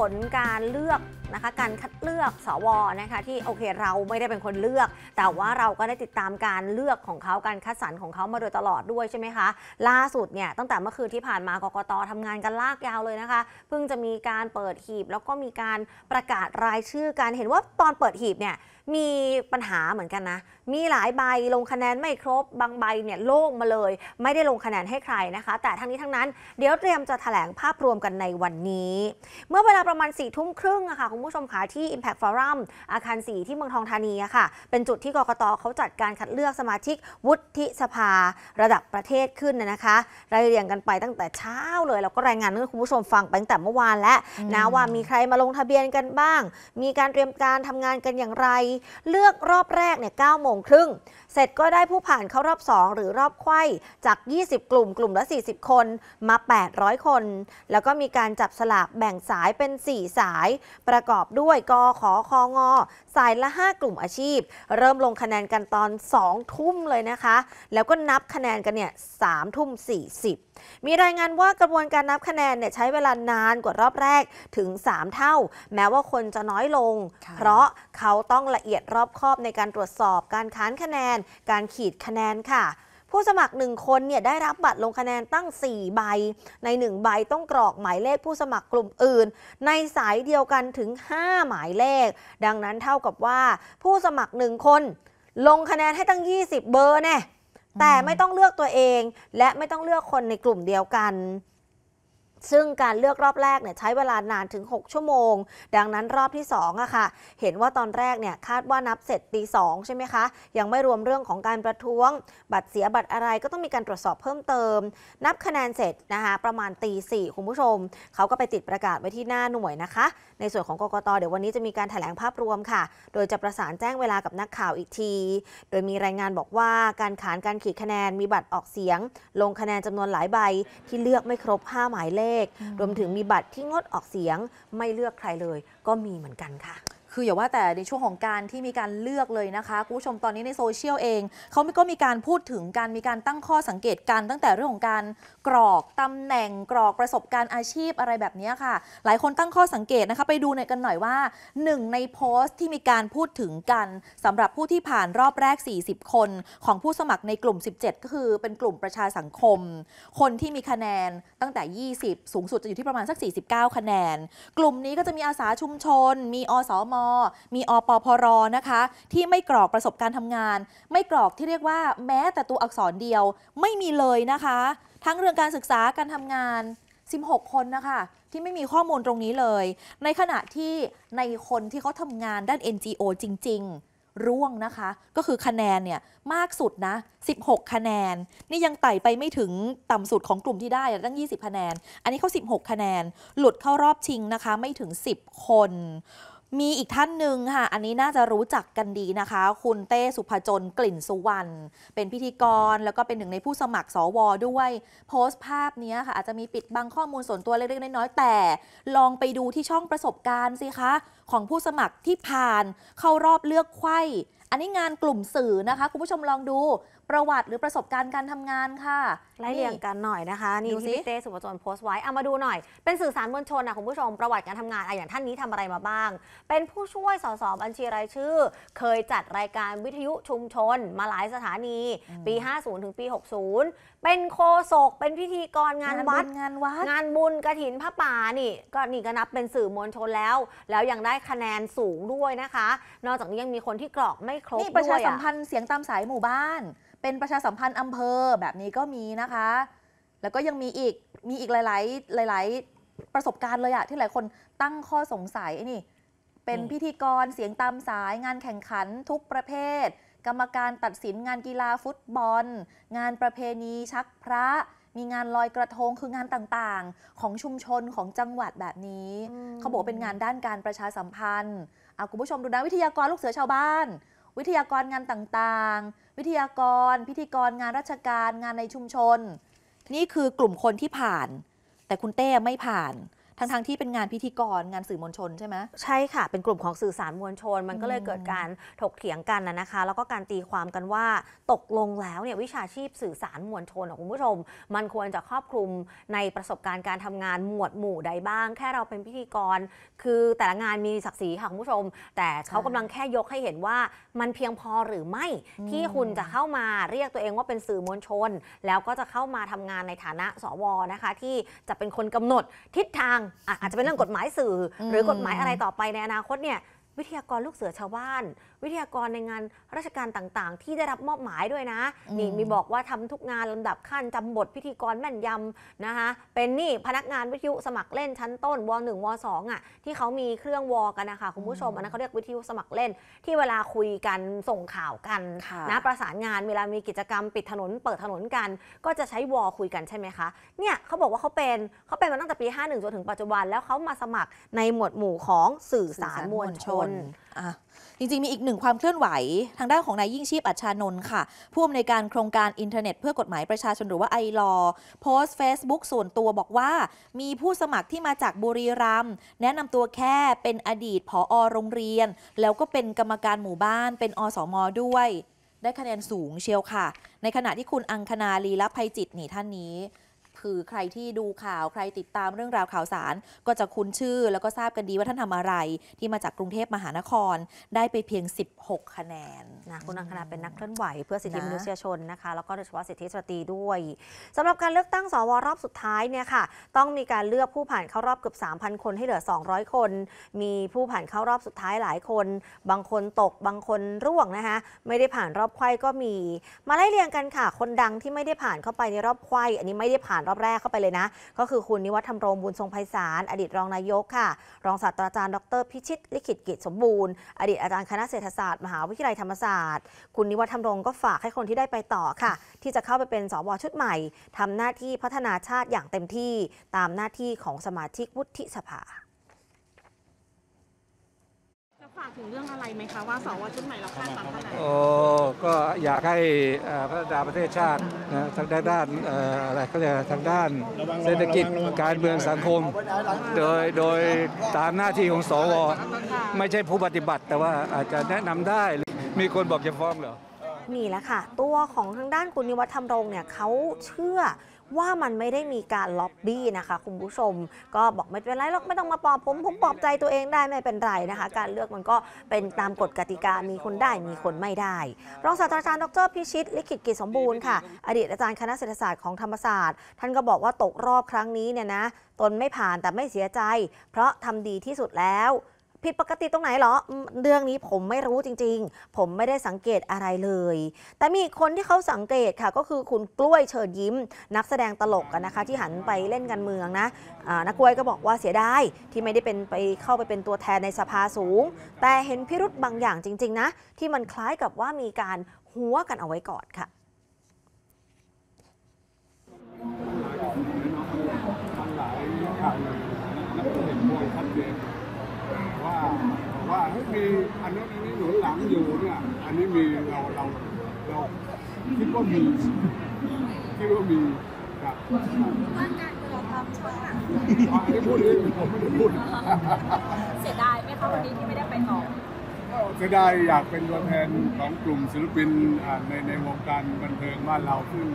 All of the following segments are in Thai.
ผลการเลือกนะคะการคัดเลือกสวนะคะที่โอเคเราไม่ได้เป็นคนเลือก แต่ว่าเราก็ได้ติดตามการเลือกของเขาการคัดสรรของเขามาโดยตลอดด้วยใช่ไหมคะล่าสุดเนี่ยตั้งแต่เมื่อคืนที่ผ่านมากกตทำงานกันลากยาวเลยนะคะ เพิ่งจะมีการเปิดหีบแล้วก็มีการประกาศรายชื่อการเห็นว่าตอนเปิดหีบเนี่ยมีปัญหาเหมือนกันนะ มีหลายใบลงคะแนนไม่ครบ บางใบเนี่ยโล่งมาเลย ไม่ได้ลงคะแนนให้ใครนะคะ แต่ทั้งนี้ทั้งนั้นเดี๋ยวเตรียมจะถแถลงภาพรวมกันในวันนี้ เมื่อเวลาประมาณ4ี่ทุ่มครึ่งอะคะ่ะคุณผู้ชมคะที่ Impact Forum อาคาร 4 ที่เมืองทองธานีอะคะ่ะเป็นจุดที่กรกตเขาจัดการคัดเลือกสมาชิก วุฒิสภา ระดับประเทศขึ้นนะคะ รายเรียงกันไปตั้งแต่เช้าเลยแล้วก็รายงานให้คุณผู้ชมฟังไปตั้งแต่เมื่อวาน แล้วนะว่ามีใครมาลงทะเบียนกันบ้าง มีการเตรียมการทำงานกันอย่างไรเลือกรอบแรกเนี่ยเก้าโมงครึ่ง เสร็จก็ได้ผู้ผ่านเข้ารอบ 2 หรือรอบไข้จาก 20 กลุ่มกลุ่มละ 40 คนมา 800 คน แล้วก็มีการจับสลากแบ่งสายเป็น 4 สาย ประกอบด้วยกอขอคองอสายละ 5 กลุ่มอาชีพ เริ่มลงคะแนนกันตอน 2 ทุ่มเลยนะคะ แล้วก็นับคะแนนกันเนี่ยสามทุ่ม 40 มีรายงานว่ากระบวนการนับคะแนนเนี่ยใช้เวลานานกว่ารอบแรกถึง 3 เท่า แม้ว่าคนจะน้อยลงเพราะเขาต้องละเออียดรอบคอบในการตรวจสอบการค้านคะแนนการขีดคะแนนค่ะ ผู้สมัครหนึ่งคนเนี่ยได้รับบัตรลงคะแนนตั้ง4 ใบ ใน1ใบต้องกรอกหมายเลขผู้สมัครกลุ่มอื่น ในสายเดียวกันถึง 5 หมายเลข ดังนั้นเท่ากับว่า ผู้สมัครหนึ่งคนลงคะแนนให้ตั้ง 20 เบอร์แน่แต่ไม่ต้องเลือกตัวเอง และไม่ต้องเลือกคนในกลุ่มเดียวกันซึ่งการเลือกรอบแรกเนี่ยใช้เวลานานถึง 6 ชั่วโมง ดังนั้นรอบที่2อะค่ะเห็นว่าตอนแรกเนี่ยคาดว่านับเสร็จตีสองใช่ไหมคะ ยังไม่รวมเรื่องของการประท้วง บัตรเสียบัตรอะไรก็ต้องมีการตรวจสอบเพิ่มเติม นับคะแนนเสร็จนะคะประมาณตีสี่คุณผู้ชม เขาก็ไปติดประกาศไว้ที่หน้าหน่วยนะคะ ในส่วนของกกตเดี๋ยววันนี้จะมีการถแถลงภาพรวมค่ะ โดยจะประสานแจ้งเวลากับนักข่าวอีกที โดยมีรายงานบอกว่าการขานการขีดคะแนนมีบัตรออกเสียง ลงคะแนนจำนวนหลายใบ ที่เลือกไม่ครบ5หมายเลขขรวมถึงมีบัตรที่งดออกเสียงไม่เลือกใครเลยก็มีเหมือนกันค่ะคืออย่าว่าแต่ในช่วงของการที่มีการเลือกเลยนะคะคุณผู้ชมตอนนี้ในโซเชียลเองเขาก็มีการพูดถึงการมีการตั้งข้อสังเกตการตั้งแต่เรื่องของการกรอกตำแหน่งกรอกประสบการณ์อาชีพอะไรแบบนี้ค่ะ หลายคนตั้งข้อสังเกตนะคะไปดูในกันหน่อยว่า 1 ในโพสต์ที่มีการพูดถึงกันสำหรับผู้ที่ผ่านรอบแรก 40 คน ของผู้สมัครในกลุ่ม 17 ก็คือเป็นกลุ่มประชาสังคม คนที่มีคะแนนตั้งแต่ 20 สูงสุดจะอยู่ที่ประมาณสัก 49 คะแนน กลุ่มนี้ก็จะมีอาสาชุมชนมีอสมมีอปพรนะคะที่ไม่กรอกประสบการณ์ทำงาน ไม่กรอกที่เรียกว่าแม้แต่ตัวอักษรเดียวไม่มีเลยนะคะ ทั้งเรื่องการศึกษาการทำงาน 16 คนนะคะที่ไม่มีข้อมูลตรงนี้เลย ในขณะที่ในคนที่เขาทำงานด้าน NGO จริง ๆ ร่วงนะคะ ก็คือคะแนนเนี่ยมากสุดนะ16 คะแนน นี่ยังไต่ไปไม่ถึงต่ำสุดของกลุ่มที่ได้ ตั้ง 20 คะแนน อันนี้เขา16 คะแนนหลุดเข้ารอบชิงนะคะไม่ถึง 10 คนมีอีกท่านหนึ่งค่ะ อันนี้น่าจะรู้จักกันดีนะคะ คุณเต้สุภจนกลิ่นสุวรรณ เป็นพิธีกรแล้วก็เป็นหนึ่งในผู้สมัครสว ด้วย โพสต์ภาพนี้ค่ะอาจจะมีปิดบังข้อมูลส่วนตัวเล็กๆน้อยๆแต่ ลองไปดูที่ช่องประสบการณ์สิคะของผู้สมัครที่ผ่านเข้ารอบเลือกไข้อันนี้งานกลุ่มสื่อนะคะคุณผู้ชมลองดูประวัติหรือประสบการณ์การทำงานค่ะไล่เรียงกันหน่อยนะคะ นี่ที่พี่เต้สุภจนโพสต์ไว้เอามาดูหน่อย เป็นสื่อสารมวลชนนะคุณผู้ชมประวัติการทำงานอะอย่างท่านนี้ทำอะไรมาบ้าง เป็นผู้ช่วยสสบัญชีรายชื่อ เคยจัดรายการวิทยุชุมชนมาหลายสถานี ปี 50 ถึงปี 60 เป็นโคศกเป็นพิธีกรงานวัด งานวัดงานบุญกระถินพระป่านี่ ก็นี่ก็นับเป็นสื่อมวลชนแล้ว แล้วยังได้คะแนนสูงด้วยนะคะ นอกจากนี้ยังมีคนที่กรอกไม่ครบด้วยประชาสัมพันธ์เสียงตามสายหมู่บ้าน เป็นประชาสัมพันธ์อำเภอแบบนี้ก็มีนะคะแล้วก็ยังมีอีก มีอีกหลายๆหลายๆประสบการณ์เลยอะที่หลายคนตั้งข้อสงสัยไอ้นี่เป็นพิธีกรเสียงตามสาย งานแข่งขันทุกประเภท กรรมการตัดสินงานกีฬาฟุตบอล งานประเพณีชักพระ มีงานลอยกระทงคืองานต่างๆ ของชุมชนของจังหวัดแบบนี้เขาบอกเป็นงานด้านการประชาสัมพันธ์เอาคุณผู้ชมดูนะวิทยากรลูกเสือชาวบ้านวิทยากรงานต่างๆ วิทยากร พิธีกรงานราชการงานในชุมชน นี่คือกลุ่มคนที่ผ่าน แต่คุณเต้ไม่ผ่านทั้งๆทที่เป็นงานพิธีกรงานสื่อมวลชนใช่ไหมใช่ค่ะเป็นกลุ่มของสื่อสารมวลชน มันก็เลยเกิดการถกเถียงกันนะคะ แล้วก็การตีความกันว่าตกลงแล้วเนี่ยวิชาชีพสื่อสารมวลชนของคุณผู้ชม มันควรจะครอบคลุมในประสบการณ์การทำงานหมวดหมู่ใดบ้าง แค่เราเป็นพิธีกร คือแต่ละงานมีศักดิ์ศรีค่ะคุณผู้ชม แต่เขากำลังแค่ยกให้เห็นว่า มันเพียงพอหรือไม่ที่คุณจะเข้ามาเรียกตัวเองว่าเป็นสื่อมวลชน แล้วก็จะเข้ามาทำงานในฐานะสวนะคะ ที่จะเป็นคนกำหนดทิศทางอาจจะเป็นเรื่องกฎหมายสื่อ หรือกฎหมายอะไรต่อไปในอนาคตเนี่ย วิทยากรลูกเสือชาวบ้านวิทยากรในงานราชการต่างๆ ที่ได้รับมอบหมายด้วยนะนี่มีบอกว่าทำทุกงานลำดับขั้นจำบทพิธีกรแม่นยำนะคะเป็นนี่พนักงานวิทยุสมัครเล่นชั้นต้นวอหนึ่งวสองอ่ะที่เขามีเครื่องวอกันนะคะคุณผู้ชมอันนั้นเขาเรียกวิทยุสมัครเล่นที่เวลาคุยกันส่งข่าวกันนะประสานงานเวลามีกิจกรรมปิดถนนเปิดถนนกัน ก็จะใช้วอคุยกันใช่ไหมคะเนี่ยเขาบอกว่าเขาเป็นเขาเป็นมาตั้งแต่ปี51จนถึงปัจจุบันแล้วเขามาสมัครในหมวดหมู่ของสื่อสารมวลชนจริงๆ มีอีกหนึ่งความเคลื่อนไหว ทางด้านของนายยิ่งชีพอัชานนท์ค่ะผู้อำนวยการโครงการอินเทอร์เน็ต เพื่อกฎหมายประชาชนหรือว่าไอรอโพสต์ Facebook ส่วนตัวบอกว่า มีผู้สมัครที่มาจากบุรีรัมย์แนะนำตัวแค่เป็นอดีตผอโรงเรียน แล้วก็เป็นกรรมการหมู่บ้านเป็นอสอมอด้วย ได้คะแนนสูงเชียวค่ะ ในขณะที่คุณอังคณาลีละภัยจิตนี่ท่านนี้คือใครที่ดูข่าวใครติดตามเรื่องราวข่าวสาร ก็จะคุ้นชื่อแล้วก็ทราบกันดีว่าท่านทำอะไร ที่มาจากกรุงเทพมหานครได้ไปเพียง 16 คะแนนนะคุณอังคณาเป็นนักเคลื่อนไหวเพื่อสิทธิมนุษยชนนะคะแล้วก็โดยเฉพาะสิทธิสตรีด้วย สำหรับการเลือกตั้งสวรอบสุดท้ายเนี่ยค่ะต้องมีการเลือกผู้ผ่านเข้ารอบเกือบ3,000 คนให้เหลือ 200 คน มีผู้ผ่านเข้ารอบสุดท้ายหลายคน บางคนตกบางคนร่วงนะคะไม่ได้ผ่านรอบไข่ก็มี มาไล่เรียงกันค่ะคนดังที่ไม่ได้ผ่านเข้าไปในรอบไข่อันนี้ไม่ได้ผ่านรอบแรกเข้าไปเลยนะ ก็คือคุณ นิวัฒน์ธรรมรงบุญทรงไพศาลอดีตรองนายกค่ะ รองศาสตราจารย์ดรพิชิต ลิขิตกิจสมบูรณ์ อดีตอาจารย์คณะเศรษฐศาสตร์ มหาวิทยาลัยธรรมศาสตร์ คุณ นิวัฒน์ธรรมรงก็ฝากให้คนที่ได้ไปต่อค่ะ ที่จะเข้าไปเป็นสวชุดใหม่ ทำหน้าที่พัฒนาชาติอย่างเต็มที่ตามหน้าที่ของสมาชิกวุฒิสภาฝากถึงเรื่องอะไรไหมคะว่าสวชุดใหม่ราคาดหวังาไหโอ้ก็อยากให้พัฒนาประเทศชาตินะทางด้านอะไรก็เรียกทางด้านเศรษฐกิจการเมืองสังคม โดยโดยตามหน้าที่ของสวไม่ใช่ผู้ปฏิบัติ แต่ว่าอาจจะแนะนำได้มีคนบอกจะฟ้องเหรอนี่แหละค่ะตัวของทางด้านคุณนิวัฒน์ธรรมรงค์เนี่ยเขาเชื่อว่ามันไม่ได้มีการล็อบบี้นะคะ คุณผู้ชม ก็บอกไม่เป็นไรหรอกไม่ต้องมาปอบผมผมปลอบใจตัวเองได้ไม่เป็นไรนะคะ การเลือกมันก็เป็นตามกฎกติกามีคนได้มีคนไม่ได้ รองศาสตราจารย์ดรพิชิตลิขิตกิจสมบูรณ์ค่ะ อดีตอาจารย์คณะเศรษฐศาสตร์ของธรรมศาสตร์ ท่านก็บอกว่าตกรอบครั้งนี้เนี่ยนะ ตนไม่ผ่านแต่ไม่เสียใจ เพราะทำดีที่สุดแล้วผิดปกติตรงไหนเหรอ เรื่องนี้ผมไม่รู้จริงๆ ผมไม่ได้สังเกตอะไรเลย แต่มีคนที่เขาสังเกตค่ะ ก็คือคุณกล้วยเชิญยิ้มนักแสดงตลกกันนะคะที่หันไปเล่นการเมืองนะนักกล้วยก็บอกว่าเสียดายที่ไม่ได้เป็นไปเข้าไปเป็นตัวแทนในสภาสูง แต่เห็นพิรุธบางอย่างจริงๆนะที่มันคล้ายกับว่ามีการหัวกันเอาไว้ก่อนค่ะมีอันนี้นอันนี้หนุนหลังอยู่เนี่ยอันนี้มีเราเราเราคิดว่ามีคิดว่ามีครับรางกายเราทำช่วงหลังอ๋อพูดเลยผมไม่ได้พูด เสียดายไหมคะวันนี้ที่ไม่ได้ไปต่อเสียดายอยากเป็นตัวแทนของกลุ่มศิลปินในในวงการบันเทิงบ้านเราซึ่ง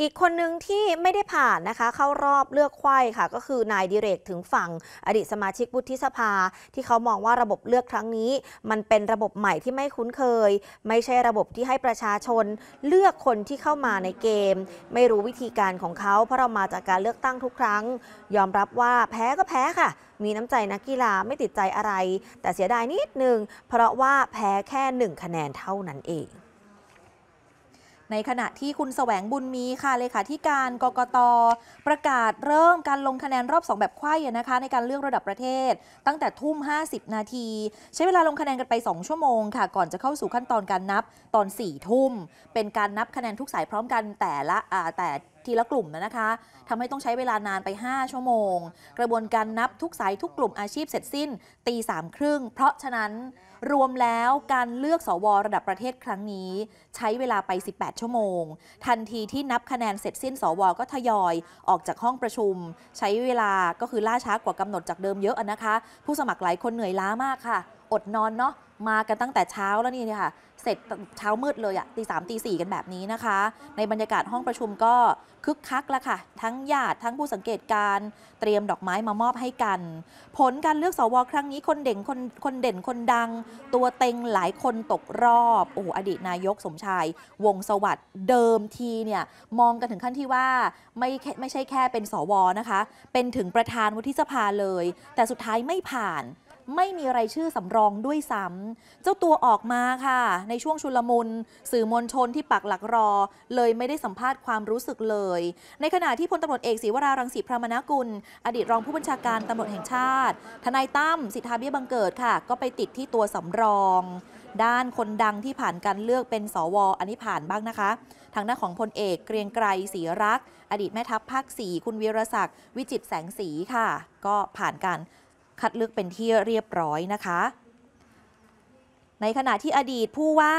อีกคนหนึ่งที่ไม่ได้ผ่านนะคะ เข้ารอบเลือกไข้ค่ะ ก็คือนายดิเรกถึงฝั่งอดีตสมาชิกวุฒิสภา ที่เขามองว่าระบบเลือกครั้งนี้ มันเป็นระบบใหม่ที่ไม่คุ้นเคย ไม่ใช่ระบบที่ให้ประชาชน เลือกคนที่เข้ามาในเกม ไม่รู้วิธีการของเขาเพราะเรามาจากการเลือกตั้งทุกครั้ง ยอมรับว่าแพ้ก็แพ้ค่ะ มีน้ำใจนักกีฬาไม่ติดใจอะไร แต่เสียดายนิดนึงเพราะว่าแพ้แค่หนึ่งคะแนนเท่านั้นเองในขณะที่คุณแสวงบุญมีค่ะเลขาธิการกกตประกาศเริ่มการลงคะแนนรอบ 2 แบบไขว้นะคะในการเลือกระดับประเทศ ตั้งแต่ทุ่ม 50นาทีใช้เวลาลงคะแนนกันไป 2 ชั่วโมงค่ะ ก่อนจะเข้าสู่ขั้นตอนการนับ ตอน4ทุ่ม เป็นการนับคะแนนทุกสายพร้อมกันแต่ละแต่ทีละกลุ่มนะคะทำให้ต้องใช้เวลานานไป 5 ชั่วโมง กระบวนการนับทุกสายทุกกลุ่มอาชีพเสร็จสิ้นตีสามครึ่งเพราะฉะนั้นรวมแล้วการเลือกสวระดับประเทศครั้งนี้ ใช้เวลาไป 18 ชั่วโมง ทันทีที่นับคะแนนเสร็จสิ้นสว ก็ทยอย ออกจากห้องประชุม ใช้เวลาก็คือล่าช้ากว่ากำหนดจากเดิมเยอะนะคะ ผู้สมัครหลายคนเหนื่อยล้ามากค่ะอดนอนเนาะมากันตั้งแต่เช้าแล้วนี่ค่ะเสร็จเช้ามืดเลยอะตีสามตีสี่กันแบบนี้นะคะ ในบรรยากาศห้องประชุมก็คึกคักละค่ะ ทั้งญาติทั้งผู้สังเกตการเตรียมดอกไม้มามอบให้กัน ผลการเลือกสวครั้งนี้คนเด่นคนคนเด่นคนดัง ตัวเต็งหลายคนตกรอบโอ้อดีตนายกสมชาย วงสวัสด์เดิมทีเนี่ยมองกันถึงขั้นที่ว่าไม่ไม่ใช่แค่เป็นสวนะคะเป็นถึงประธานวุฒิสภาเลย แต่สุดท้ายไม่ผ่านไม่มีรายชื่อสำรองด้วยซ้ำ เจ้าตัวออกมาค่ะ ในช่วงชุลมุนสื่อมวลชนที่ปักหลักรอ เลยไม่ได้สัมภาษณ์ความรู้สึกเลย ในขณะที่พลตำรวจเอกศีวรา รังสีพรามนากุลอดีตรองผู้บัญชาการตำรวจแห่งชาติ ทนายตั้มสิทธาเบี้ยบังเกิดค่ะ ก็ไปติดที่ตัวสำรอง ด้านคนดังที่ผ่านการเลือกเป็นสวอันนี้ผ่านบ้างนะคะทางด้านของพลเอกเกรียงไกรศรีรัก อดีตแม่ทัพภาคสีคุณวีรศักดิ์วิจิตแสงสีค่ะ ก็ผ่านการคัดเลือกเป็นที่เรียบร้อยนะคะ ในขณะที่อดีตผู้ว่า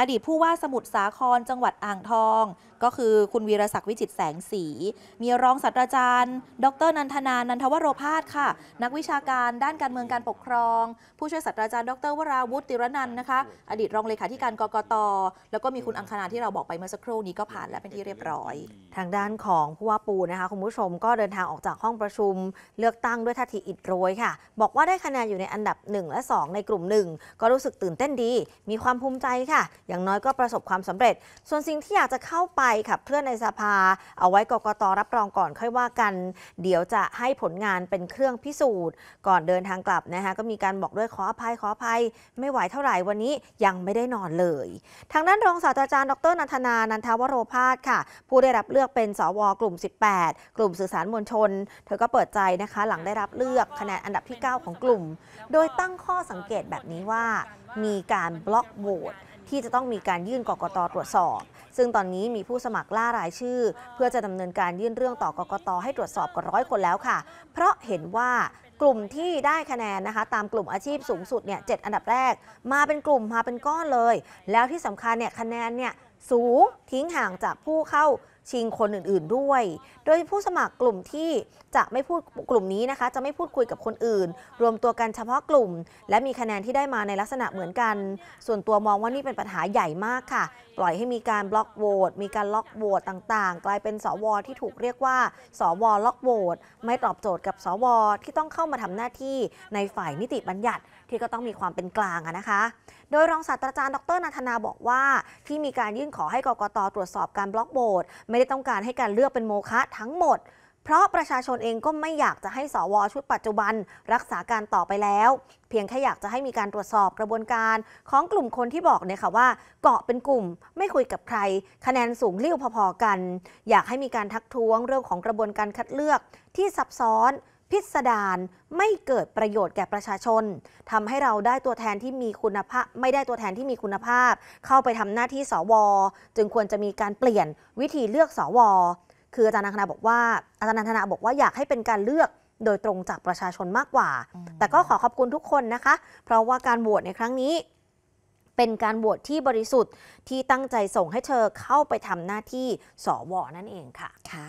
อดีตผู้ว่าสมุทรสาครจังหวัดอ่างทอง ก็คือคุณวีรศักดิ์วิจิตแสงสี มีรองศาสตราจารย์ ดรนันทนานันทวโรพาสค่ะ นักวิชาการด้านการเมืองการปกครองผู้ช่วยศาสตราจารย์ดรวราวุฒิติรนันนะคะ อดีตรองเลขาธิการกกตแล้วก็มีคุณอังคณาที่เราบอกไปเมื่อสักครู่นี้ก็ผ่านและเป็นที่เรียบร้อย ทางด้านของผู้ว่าปูนะคะคุณผู้ชมก็เดินทางออกจากห้องประชุม เลือกตั้งด้วยท่าทีอิดโรยค่ะ บอกว่าได้คะแนนอยู่ในอันดับ 1 และ 2 ในกลุ่ม 1 ก็รู้สึกตื่นเต้นดี มีความภูมิใจค่ะอย่างน้อยก็ประสบความสำเร็จ ส่วนสิ่งที่อยากจะเข้าไปขับเคลื่อนในสภา เอาไว้กกตรับรองก่อนค่อยว่ากัน เดี๋ยวจะให้ผลงานเป็นเครื่องพิสูจน์ ก่อนเดินทางกลับนะคะก็มีการบอกด้วยขออภัยขออภัย ไม่ไหวเท่าไหร่วันนี้ยังไม่ได้นอนเลย ทางด้านรองศาสตราจารย์ดรนันทนา นันทวโรพาสค่ะ ผู้ได้รับเลือกเป็นสวกลุ่ม 18 กลุ่มสื่อสารมวลชนเธอก็เปิดใจนะคะ หลังได้รับเลือกคะแนนอันดับที่ 9 ของกลุ่ม โดยตั้งข้อสังเกตแบบนี้ว่ามีการบล็อกโหวตที่จะต้องมีการยื่นกกตตรวจสอบ ซึ่งตอนนี้มีผู้สมัครล่ารายชื่อ เพื่อจะดำเนินการยื่นเรื่องต่อกกตให้ตรวจสอบกว่าร้อยคนแล้วค่ะ เพราะเห็นว่ากลุ่มที่ได้คะแนนนะคะ ตามกลุ่มอาชีพสูงสุดเนี่ยเอันดับแรก มาเป็นกลุ่ม มาเป็นก้อนเลย แล้วที่สำคัญเนี่ยคะแนนเนี่ยสูงทิ้งห่างจากผู้เข้าชิงคนอื่นๆด้วย โดยผู้สมัครกลุ่มที่จะไม่พูดกลุ่มนี้นะคะจะไม่พูดคุยกับคนอื่น รวมตัวกันเฉพาะกลุ่ม และมีคะแนนที่ได้มาในลักษณะเหมือนกัน ส่วนตัวมองว่านี่เป็นปัญหาใหญ่มากค่ะปล่อยให้มีการบล็อกโหวตมีการล็อกโหวตต่างๆ กลายเป็นสวที่ถูกเรียกว่าสวล็อกโหวตไม่ตอบโจทย์กับสวที่ต้องเข้ามาทำหน้าที่ในฝ่ายนิติบัญญัติที่ก็ต้องมีความเป็นกลางนะคะ โดยรองศาสตราจารย์ดรนันทนาบอกว่าที่มีการยื่นขอให้กกตตรวจสอบการบล็อกโหวตไไม่ได้ต้องการให้การเลือกเป็นโมฆะทั้งหมด เพราะประชาชนเองก็ไม่อยากจะให้สวชุดปัจจุบันรักษาการต่อไปแล้ว เพียงแค่อยากจะให้มีการตรวจสอบกระบวนการของกลุ่มคนที่บอกเนี่ยค่ะว่า เกาะเป็นกลุ่มไม่คุยกับใคร คะแนนสูงเลี้ยวพอๆกันอยากให้มีการทักท้วงเรื่องของกระบวนการคัดเลือกที่ซับซ้อนพิสดารไม่เกิดประโยชน์แก่ประชาชน ทำให้เราได้ตัวแทนที่มีคุณภาพ ไม่ได้ตัวแทนที่มีคุณภาพ เข้าไปทำหน้าที่สวจึงควรจะมีการเปลี่ยนวิธีเลือกสวคืออาจารย์นันทนาบอกว่าอาจารย์นันทนาบอกว่าอยากให้เป็นการเลือกโดยตรงจากประชาชนมากกว่า แต่ก็ขอขอบคุณทุกคนนะคะ เพราะว่าการโหวตในครั้งนี้ เป็นการโหวตที่บริสุทธิ์ที่ตั้งใจส่งให้เธอเข้าไปทำหน้าที่ สว นั่นเองค่ะ ค่ะ